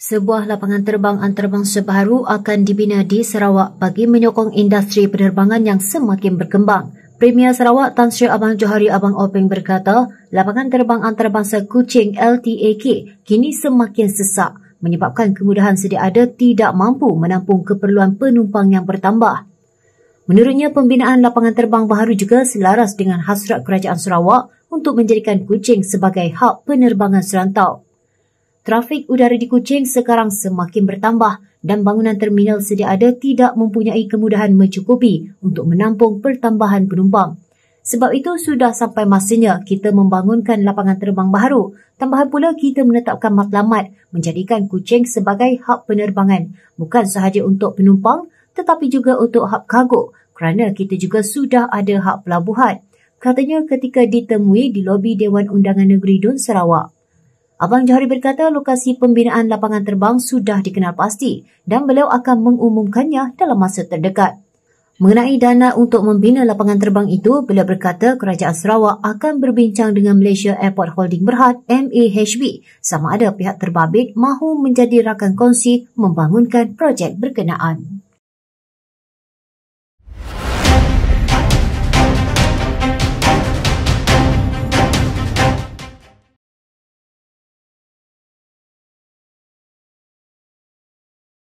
Sebuah lapangan terbang antarabang sebaru akan dibina di Sarawak bagi menyokong industri penerbangan yang semakin berkembang. Premier Sarawak Tan Sri Abang Johari Abang Openg berkata, lapangan terbang antarabangsa Kuching LTAK kini semakin sesak menyebabkan kemudahan sedia ada tidak mampu menampung keperluan penumpang yang bertambah. Menurutnya, pembinaan lapangan terbang baru juga selaras dengan hasrat Kerajaan Sarawak untuk menjadikan Kuching sebagai hub penerbangan serantau trafik udara di Kuching sekarang semakin bertambah dan bangunan terminal sedia ada tidak mempunyai kemudahan mencukupi untuk menampung pertambahan penumpang. Sebab itu sudah sampai masanya kita membangunkan lapangan terbang baru. Tambahan pula kita menetapkan matlamat menjadikan Kuching sebagai hub penerbangan bukan sahaja untuk penumpang tetapi juga untuk hub kargo kerana kita juga sudah ada hub pelabuhan. Katanya ketika ditemui di lobi Dewan Undangan Negeri Dun Sarawak. Abang Johari berkata lokasi pembinaan lapangan terbang sudah dikenal pasti dan beliau akan mengumumkannya dalam masa terdekat. Mengenai dana untuk membina lapangan terbang itu, beliau berkata Kerajaan Sarawak akan berbincang dengan Malaysia Airport Holding Berhad MAHB sama ada pihak terbabit mahu menjadi rakan kongsi membangunkan projek berkenaan.